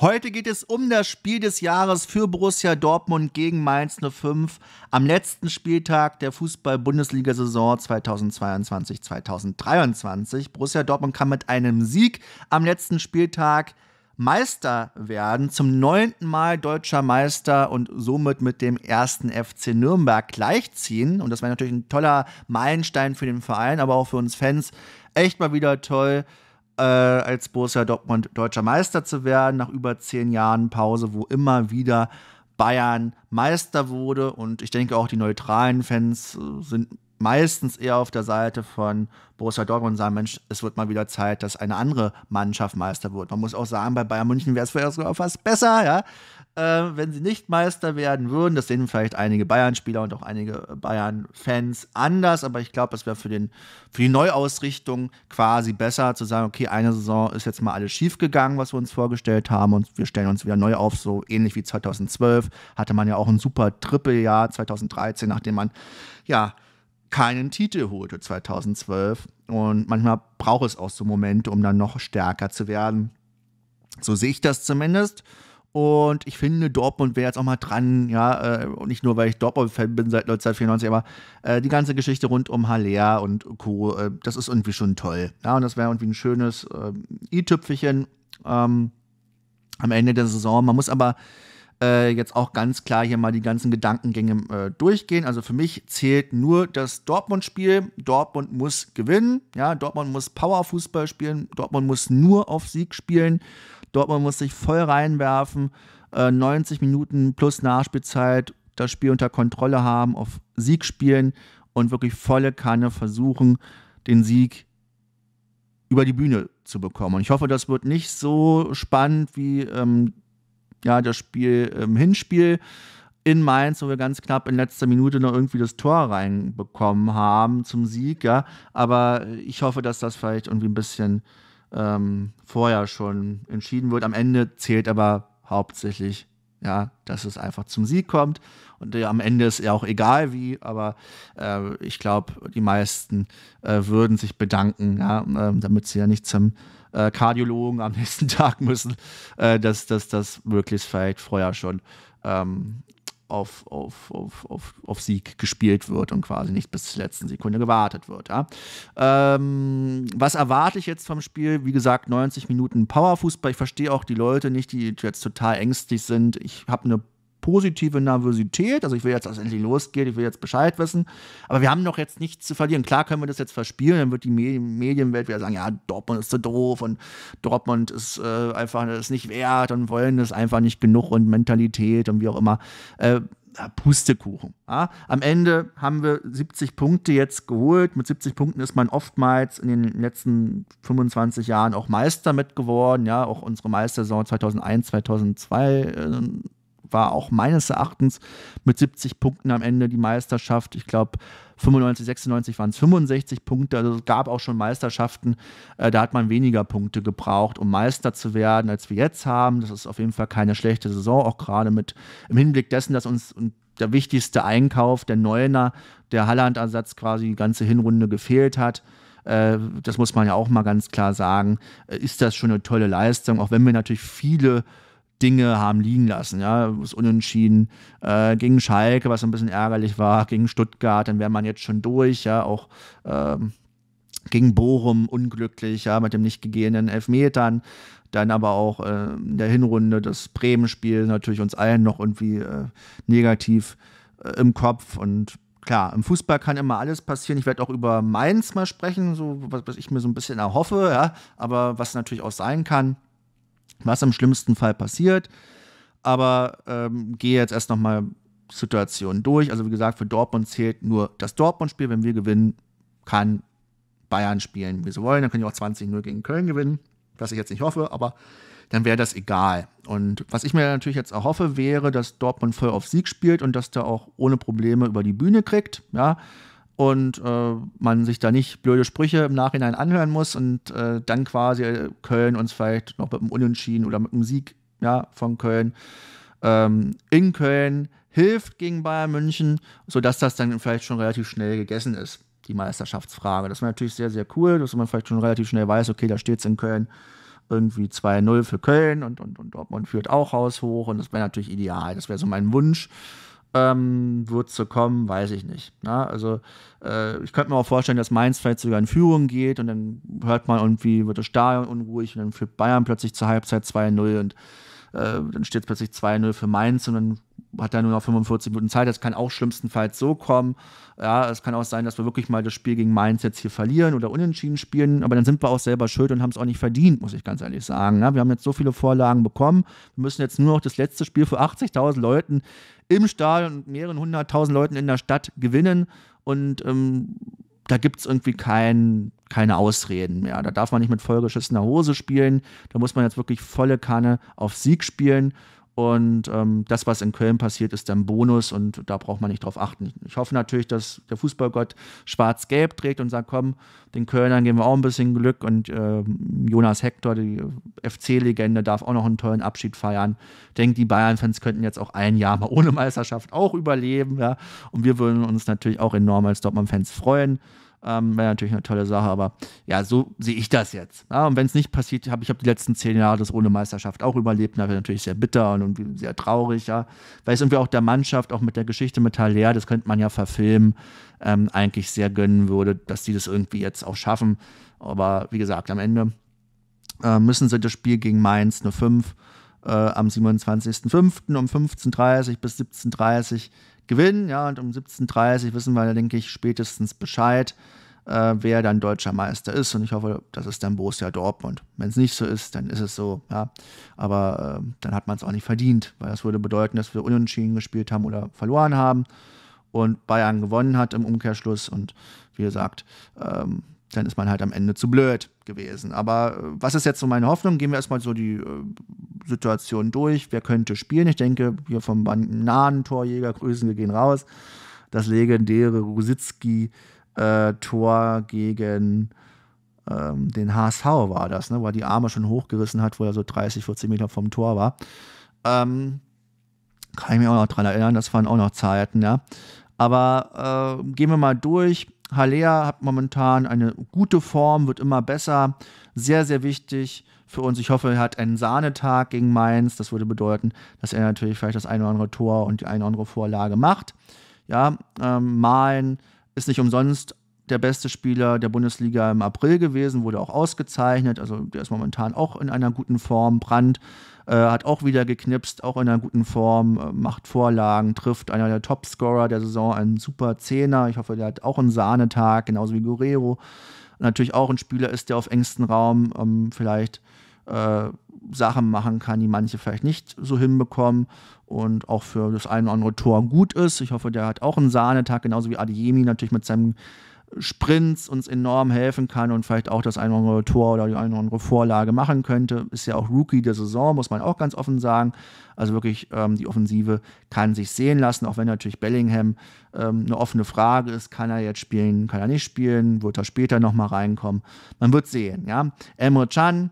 Heute geht es um das Spiel des Jahres für Borussia Dortmund gegen Mainz 05 am letzten Spieltag der Fußball-Bundesliga-Saison 2022-2023. Borussia Dortmund kann mit einem Sieg am letzten Spieltag Meister werden, zum neunten Mal deutscher Meister und somit mit dem ersten FC Nürnberg gleichziehen. Und das wäre natürlich ein toller Meilenstein für den Verein, aber auch für uns Fans. Echt mal wieder toll äh, als Borussia Dortmund deutscher Meister zu werden, nach über zehn Jahren Pause, wo immer wieder Bayern Meister wurde. Und ich denke auch, die neutralen Fans äh, sind meistens eher auf der Seite von Borussia Dortmund sagen, Mensch, es wird mal wieder Zeit, dass eine andere Mannschaft Meister wird. Man muss auch sagen, bei Bayern München wäre es vielleicht sogar fast besser, ja, äh, wenn sie nicht Meister werden würden. Das sehen vielleicht einige Bayern-Spieler und auch einige Bayern-Fans anders, aber ich glaube, es wäre für, für die Neuausrichtung quasi besser zu sagen, okay, eine Saison ist jetzt mal alles schiefgegangen, was wir uns vorgestellt haben und wir stellen uns wieder neu auf, so ähnlich wie 2012 hatte man ja auch ein super Trippeljahr 2013, nachdem man ja keinen Titel holte 2012. Und manchmal braucht es auch so Momente, um dann noch stärker zu werden. So sehe ich das zumindest. Und ich finde, Dortmund wäre jetzt auch mal dran, ja, und äh, nicht nur, weil ich Dortmund-Fan bin seit 1994, aber äh, die ganze Geschichte rund um Haller und Co., äh, das ist irgendwie schon toll. Ja, und das wäre irgendwie ein schönes äh, i-Tüpfelchen ähm, am Ende der Saison. Man muss aber äh, jetzt auch ganz klar hier mal die ganzen Gedankengänge äh, durchgehen. Also für mich zählt nur das Dortmund-Spiel. Dortmund muss gewinnen. Ja, Dortmund muss Powerfußball spielen. Dortmund muss nur auf Sieg spielen. Dortmund muss sich voll reinwerfen. Äh, 90 Minuten plus Nachspielzeit das Spiel unter Kontrolle haben, auf Sieg spielen und wirklich volle Kanne versuchen, den Sieg über die Bühne zu bekommen. Und ich hoffe, das wird nicht so spannend wie ähm, ja, das Spiel im ähm, Hinspiel in Mainz, wo wir ganz knapp in letzter Minute noch irgendwie das Tor reinbekommen haben zum Sieg, ja. Aber ich hoffe, dass das vielleicht irgendwie ein bisschen ähm, vorher schon entschieden wird. Am Ende zählt aber hauptsächlich, ja, dass es einfach zum Sieg kommt. Und äh, am Ende ist ja auch egal wie, aber äh, ich glaube, die meisten äh, würden sich bedanken, ja, ähm, damit sie ja nicht zum äh, Kardiologen am nächsten Tag müssen, äh, dass das möglichst vielleicht vorher schon ähm, auf, auf, auf, auf, auf Sieg gespielt wird und quasi nicht bis zur letzten Sekunde gewartet wird. Ja. Ähm, was erwarte ich jetzt vom Spiel? Wie gesagt, 90 Minuten Powerfußball. Ich verstehe auch die Leute nicht, die jetzt total ängstlich sind. Ich habe eine positive Nervosität. Also ich will jetzt, dass es endlich losgeht, ich will jetzt Bescheid wissen. Aber wir haben doch jetzt nichts zu verlieren. Klar können wir das jetzt verspielen, dann wird die Medienwelt wieder sagen, ja, Dortmund ist zu doof und Dortmund ist äh, einfach das nicht wert und wollen das einfach nicht genug und Mentalität und wie auch immer. Äh, Pustekuchen. Ja. Am Ende haben wir 70 Punkte jetzt geholt. Mit 70 Punkten ist man oftmals in den letzten 25 Jahren auch Meister mit geworden. Ja, auch unsere Meistersaison 2001, 2002 äh, war auch meines Erachtens mit 70 Punkten am Ende die Meisterschaft. Ich glaube, 95, 96 waren es 65 Punkte. Also es gab auch schon Meisterschaften, äh, da hat man weniger Punkte gebraucht, um Meister zu werden, als wir jetzt haben. Das ist auf jeden Fall keine schlechte Saison, auch gerade mit im Hinblick dessen, dass uns der wichtigste Einkauf, der Neuner, der Halland-Ersatz quasi die ganze Hinrunde gefehlt hat äh, das muss man ja auch mal ganz klar sagen, äh, ist das schon eine tolle Leistung, auch wenn wir natürlich viele Dinge haben liegen lassen. Ja, es unentschieden äh, gegen Schalke, was ein bisschen ärgerlich war, gegen Stuttgart, dann wäre man jetzt schon durch, ja, auch ähm, gegen Bochum unglücklich, ja, mit dem nicht gegebenen Elfmetern. Dann aber auch äh, in der Hinrunde das Bremen-Spiel natürlich uns allen noch irgendwie äh, negativ äh, im Kopf und klar, im Fußball kann immer alles passieren. Ich werde auch über Mainz mal sprechen, so was, ich mir so ein bisschen erhoffe, ja, aber was natürlich auch sein kann was im schlimmsten Fall passiert. Aber ähm, gehe jetzt erst nochmal Situationen durch. Also wie gesagt, für Dortmund zählt nur das Dortmund-Spiel. Wenn wir gewinnen, kann Bayern spielen, wie sie wollen. Dann können die auch 20-0 gegen Köln gewinnen, was ich jetzt nicht hoffe, aber dann wäre das egal. Und was ich mir natürlich jetzt erhoffe, wäre, dass Dortmund voll auf Sieg spielt und dass der auch ohne Probleme über die Bühne kriegt. Ja, und äh, man sich da nicht blöde Sprüche im Nachhinein anhören muss und äh, dann quasi äh, Köln uns vielleicht noch mit einem Unentschieden oder mit einem Sieg ja, von Köln ähm, in Köln hilft gegen Bayern München, sodass das dann vielleicht schon relativ schnell gegessen ist, die Meisterschaftsfrage. Das wäre natürlich sehr, sehr cool, dass man vielleicht schon relativ schnell weiß, okay, da steht es in Köln irgendwie 2-0 für Köln und, und, und Dortmund führt auch Haus hoch und das wäre natürlich ideal. Das wäre so mein Wunsch ähm, wird zu kommen, weiß ich nicht. Na, ne? also äh, ich könnte mir auch vorstellen, dass Mainz vielleicht sogar in Führung geht und dann hört man irgendwie, wird das Stadion unruhig und dann führt Bayern plötzlich zur Halbzeit 2-0 und äh, dann steht es plötzlich 2-0 für Mainz und dann hat er nur noch 45 Minuten Zeit. Das kann auch schlimmstenfalls so kommen. Ja, es kann auch sein, dass wir wirklich mal das Spiel gegen Mainz jetzt hier verlieren oder unentschieden spielen. Aber dann sind wir auch selber schuld und haben es auch nicht verdient, muss ich ganz ehrlich sagen. Ja, wir haben jetzt so viele Vorlagen bekommen. Wir müssen jetzt nur noch das letzte Spiel für 80.000 Leuten im Stadion und mehreren hunderttausend Leuten in der Stadt gewinnen. Und ähm, da gibt es irgendwie kein, keine Ausreden mehr. Da darf man nicht mit vollgeschissener Hose spielen. Da muss man jetzt wirklich volle Kanne auf Sieg spielen. Und ähm, das, was in Köln passiert, ist dann Bonus und da braucht man nicht drauf achten. Ich hoffe natürlich, dass der Fußballgott schwarz-gelb trägt und sagt, komm, den Kölnern geben wir auch ein bisschen Glück und äh, Jonas Hector, die FC-Legende, darf auch noch einen tollen Abschied feiern. Ich denke, die Bayern-Fans könnten jetzt auch ein Jahr mal ohne Meisterschaft auch überleben. Ja? Und wir würden uns natürlich auch enorm als Dortmund-Fans freuen. Ähm, Wäre natürlich eine tolle Sache, aber ja, so sehe ich das jetzt. Ja, und wenn es nicht passiert, habe ich hab die letzten zehn Jahre das ohne Meisterschaft auch überlebt. Da wäre natürlich sehr bitter und, und sehr traurig, ja. Weil es irgendwie auch der Mannschaft, auch mit der Geschichte mit Haller, das könnte man ja verfilmen, ähm, eigentlich sehr gönnen würde, dass die das irgendwie jetzt auch schaffen. Aber wie gesagt, am Ende äh, müssen sie das Spiel gegen Mainz 05 äh, am 27.05. um 15.30 bis 17.30 Uhr gewinnen. Ja, und um 17.30 Uhr wissen wir, denke ich, spätestens Bescheid, äh, wer dann deutscher Meister ist. Und ich hoffe, das ist dann Borussia Dortmund. Wenn es nicht so ist, dann ist es so. Ja. Aber äh, dann hat man es auch nicht verdient, weil das würde bedeuten, dass wir unentschieden gespielt haben oder verloren haben und Bayern gewonnen hat im Umkehrschluss. Und wie gesagt, ähm, dann ist man halt am Ende zu blöd gewesen. Aber äh, was ist jetzt so meine Hoffnung? Gehen wir erstmal so die äh, Situation durch. Wer könnte spielen? Ich denke, hier vom nahen Torjäger Grüßen wir gehen raus. Das legendäre Rusitzki-Tor äh, gegen ähm, den HSV war das, ne? wo er die Arme schon hochgerissen hat, wo er so 30, 40 Meter vom Tor war. Ähm, kann ich mich auch noch daran erinnern, das waren auch noch Zeiten, ja. Aber äh, gehen wir mal durch Halea hat momentan eine gute Form, wird immer besser. Sehr, sehr wichtig für uns. Ich hoffe, er hat einen Sahnetag gegen Mainz. Das würde bedeuten, dass er natürlich vielleicht das eine oder andere Tor und die eine oder andere Vorlage macht. Ja, ähm, Malen ist nicht umsonst der beste Spieler der Bundesliga im April gewesen, wurde auch ausgezeichnet. Also der ist momentan auch in einer guten Form. Brandt äh, hat auch wieder geknipst, auch in einer guten Form, äh, macht Vorlagen, trifft einer der Topscorer der Saison, einen super Zehner. Ich hoffe, der hat auch einen Sahnetag, genauso wie Guerrero. natürlich auch ein Spieler ist, der auf engstem Raum ähm, vielleicht äh, Sachen machen kann, die manche vielleicht nicht so hinbekommen und auch für das eine oder andere Tor gut ist. Ich hoffe, der hat auch einen Sahnetag, genauso wie Adiemi natürlich mit seinem Sprints uns enorm helfen kann und vielleicht auch das eine oder andere Tor oder die eine oder andere Vorlage machen könnte. Ist ja auch Rookie der Saison, muss man auch ganz offen sagen. Also wirklich, ähm, die Offensive kann sich sehen lassen, auch wenn natürlich Bellingham ähm, eine offene Frage ist. Kann er jetzt spielen, kann er nicht spielen? Wird er später nochmal reinkommen? Man wird sehen, ja. Emre Can,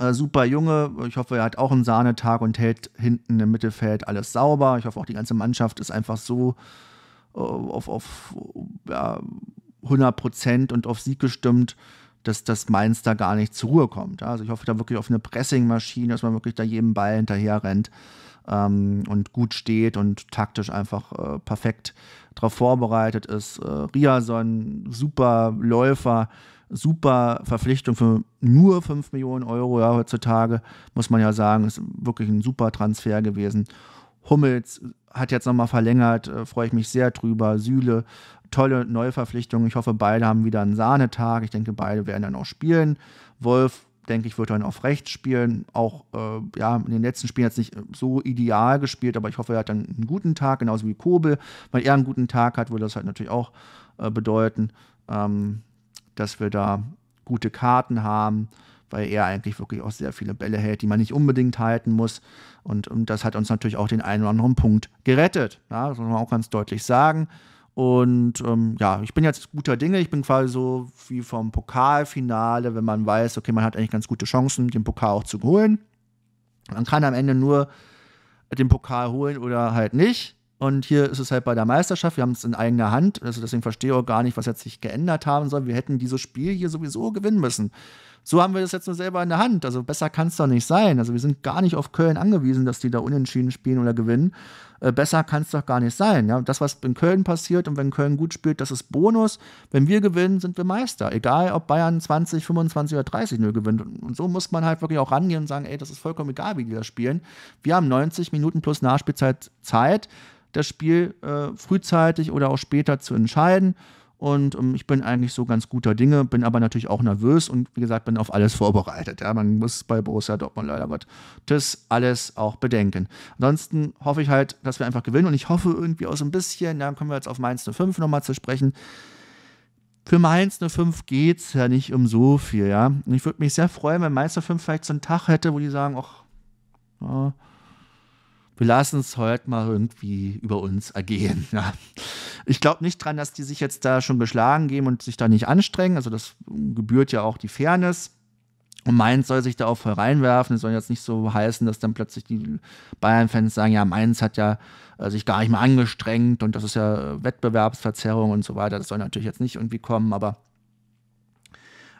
äh, super Junge. Ich hoffe, er hat auch einen Sahnetag und hält hinten im Mittelfeld alles sauber. Ich hoffe, auch die ganze Mannschaft ist einfach so äh, auf, auf ja, 100 Prozent und auf Sieg gestimmt, dass das Mainz da gar nicht zur Ruhe kommt. Also ich hoffe da wirklich auf eine Pressingmaschine, dass man wirklich da jedem Ball hinterher rennt ähm, und gut steht und taktisch einfach äh, perfekt darauf vorbereitet ist. Äh, Riason, super Läufer, super Verpflichtung für nur 5 Millionen Euro ja, heutzutage, muss man ja sagen, ist wirklich ein super Transfer gewesen. Hummels hat jetzt nochmal verlängert, äh, freue ich mich sehr drüber. Sühle, tolle Neuverpflichtung. Ich hoffe, beide haben wieder einen Sahnetag. Ich denke, beide werden dann auch spielen. Wolf, denke ich, wird dann auf rechts spielen. Auch äh, ja, in den letzten Spielen hat es nicht äh, so ideal gespielt, aber ich hoffe, er hat dann einen guten Tag, genauso wie Kobel. Wenn er einen guten Tag hat, würde das halt natürlich auch äh, bedeuten, ähm, dass wir da gute Karten haben weil er eigentlich wirklich auch sehr viele Bälle hält, die man nicht unbedingt halten muss. Und, und das hat uns natürlich auch den einen oder anderen Punkt gerettet. Ja, das muss man auch ganz deutlich sagen. Und ähm, ja, ich bin jetzt guter Dinge. Ich bin quasi so wie vom Pokalfinale, wenn man weiß, okay, man hat eigentlich ganz gute Chancen, den Pokal auch zu holen. Man kann am Ende nur den Pokal holen oder halt nicht. Und hier ist es halt bei der Meisterschaft, wir haben es in eigener Hand. Also deswegen verstehe ich auch gar nicht, was jetzt sich geändert haben soll. Wir hätten dieses Spiel hier sowieso gewinnen müssen so haben wir das jetzt nur selber in der Hand. Also besser kann es doch nicht sein. Also wir sind gar nicht auf Köln angewiesen, dass die da unentschieden spielen oder gewinnen. Äh, besser kann es doch gar nicht sein. Ja? Das, was in Köln passiert und wenn Köln gut spielt, das ist Bonus. Wenn wir gewinnen, sind wir Meister. Egal, ob Bayern 20, 25 oder 30 0 gewinnt. Und so muss man halt wirklich auch rangehen und sagen, ey, das ist vollkommen egal, wie die da spielen. Wir haben 90 Minuten plus Nachspielzeit Zeit, das Spiel äh, frühzeitig oder auch später zu entscheiden. Und ähm, ich bin eigentlich so ganz guter Dinge, bin aber natürlich auch nervös und wie gesagt, bin auf alles vorbereitet. Ja, man muss bei Borussia Dortmund leider was das alles auch bedenken. Ansonsten hoffe ich halt, dass wir einfach gewinnen und ich hoffe irgendwie auch so ein bisschen, dann kommen wir jetzt auf Mainz 05 nochmal zu sprechen. Für Mainz 05 geht es ja nicht um so viel, ja. Und ich würde mich sehr freuen, wenn Mainz 05 vielleicht so einen Tag hätte, wo die sagen, ach, ja, wir lassen es heute mal irgendwie über uns ergehen. Ja. Ich glaube nicht dran, dass die sich jetzt da schon geschlagen geben und sich da nicht anstrengen. Also das gebührt ja auch die Fairness. Und Mainz soll sich da auch voll reinwerfen. Es soll jetzt nicht so heißen, dass dann plötzlich die Bayern-Fans sagen, ja, Mainz hat ja äh, sich gar nicht mal angestrengt und das ist ja Wettbewerbsverzerrung und so weiter. Das soll natürlich jetzt nicht irgendwie kommen, aber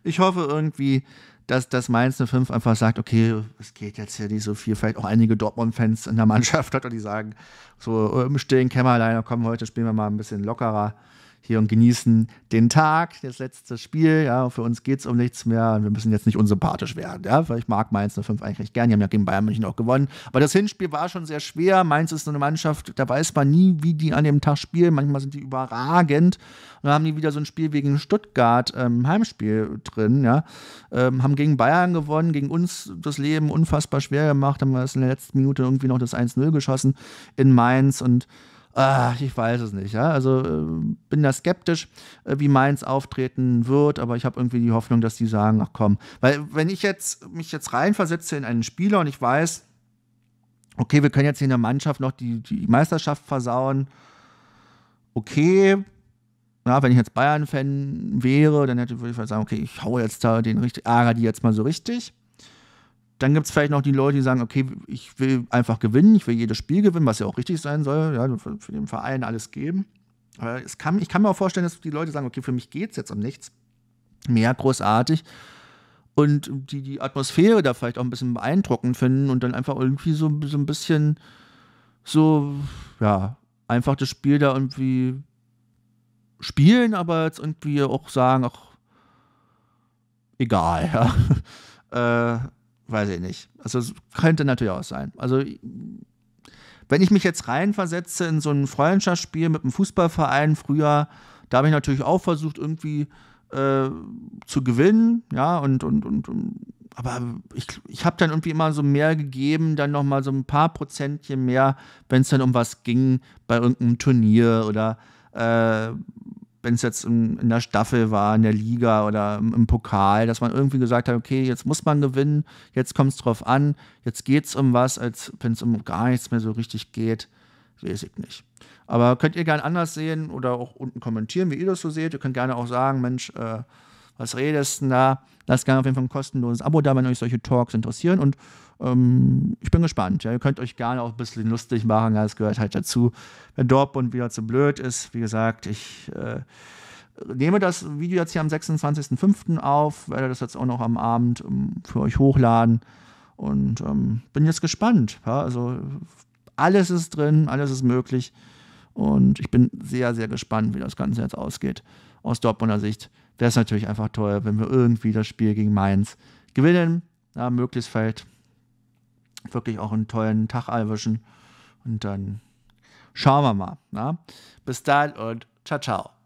ich hoffe irgendwie, dass, das Mainz 05 einfach sagt, okay, es geht jetzt hier nicht so viel. Vielleicht auch einige Dortmund-Fans in der Mannschaft hat und die sagen, so äh, im stillen Kämmerlein, komm, heute spielen wir mal ein bisschen lockerer hier und genießen den Tag, das letzte Spiel. Ja, für uns geht es um nichts mehr wir müssen jetzt nicht unsympathisch werden. Ja, weil ich mag Mainz 05 eigentlich recht gern. Die haben ja gegen Bayern München auch gewonnen. Aber das Hinspiel war schon sehr schwer. Mainz ist so eine Mannschaft, da weiß man nie, wie die an dem Tag spielen. Manchmal sind die überragend. Und dann haben die wieder so ein Spiel wegen Stuttgart, ähm, Heimspiel drin. Ja, ähm, haben gegen Bayern gewonnen, gegen uns das Leben unfassbar schwer gemacht. Haben wir es in der letzten Minute irgendwie noch das 1-0 geschossen in Mainz und Ach, ich weiß es nicht. Ja? Also äh, bin da skeptisch, äh, wie Mainz auftreten wird, aber ich habe irgendwie die Hoffnung, dass die sagen, ach komm, weil wenn ich jetzt mich jetzt reinversetze in einen Spieler und ich weiß, okay, wir können jetzt hier in der Mannschaft noch die, die Meisterschaft versauen, okay, ja, wenn ich jetzt Bayern-Fan wäre, dann hätte würde ich sagen, okay, ich haue jetzt da den richtig, ärgere die jetzt mal so richtig. Dann gibt es vielleicht noch die Leute, die sagen, okay, ich will einfach gewinnen, ich will jedes Spiel gewinnen, was ja auch richtig sein soll, ja, für, für den Verein alles geben. Aber es kann, ich kann mir auch vorstellen, dass die Leute sagen, okay, für mich geht es jetzt um nichts mehr großartig und die die Atmosphäre da vielleicht auch ein bisschen beeindruckend finden und dann einfach irgendwie so, so ein bisschen so, ja, einfach das Spiel da irgendwie spielen, aber jetzt irgendwie auch sagen, ach, egal, ja. äh, weiß ich nicht. Also es könnte natürlich auch sein. Also wenn ich mich jetzt reinversetze in so ein Freundschaftsspiel mit einem Fußballverein früher, da habe ich natürlich auch versucht, irgendwie äh, zu gewinnen, ja, und, und, und, und aber ich, ich habe dann irgendwie immer so mehr gegeben, dann nochmal so ein paar Prozentchen mehr, wenn es dann um was ging bei irgendeinem Turnier oder äh, wenn es jetzt in, in, der Staffel war, in der Liga oder im, im, Pokal, dass man irgendwie gesagt hat, okay, jetzt muss man gewinnen, jetzt kommt es drauf an, jetzt geht es um was, als wenn es um gar nichts mehr so richtig geht, weiß ich nicht. Aber könnt ihr gerne anders sehen oder auch unten kommentieren, wie ihr das so seht. Ihr könnt gerne auch sagen, Mensch, äh, was redest du da? Lasst gerne auf jeden Fall ein kostenloses Abo da, wenn euch solche Talks interessieren. Und ähm, ich bin gespannt. Ja, ihr könnt euch gerne auch ein bisschen lustig machen. das gehört halt dazu. Wenn Dortmund wieder zu blöd ist, wie gesagt, ich äh, nehme das Video jetzt hier am 26.05. auf, werde das jetzt auch noch am Abend ähm, für euch hochladen. Und ähm, bin jetzt gespannt. Ja? Also alles ist drin, alles ist möglich. Und ich bin sehr, sehr gespannt, wie das Ganze jetzt ausgeht aus Dortmunder Sicht wäre es natürlich einfach toll, wenn wir irgendwie das Spiel gegen Mainz gewinnen, ja, möglichst fällt wirklich auch einen tollen Tag erwischen und dann schauen wir mal. Na? Bis dann und ciao, ciao.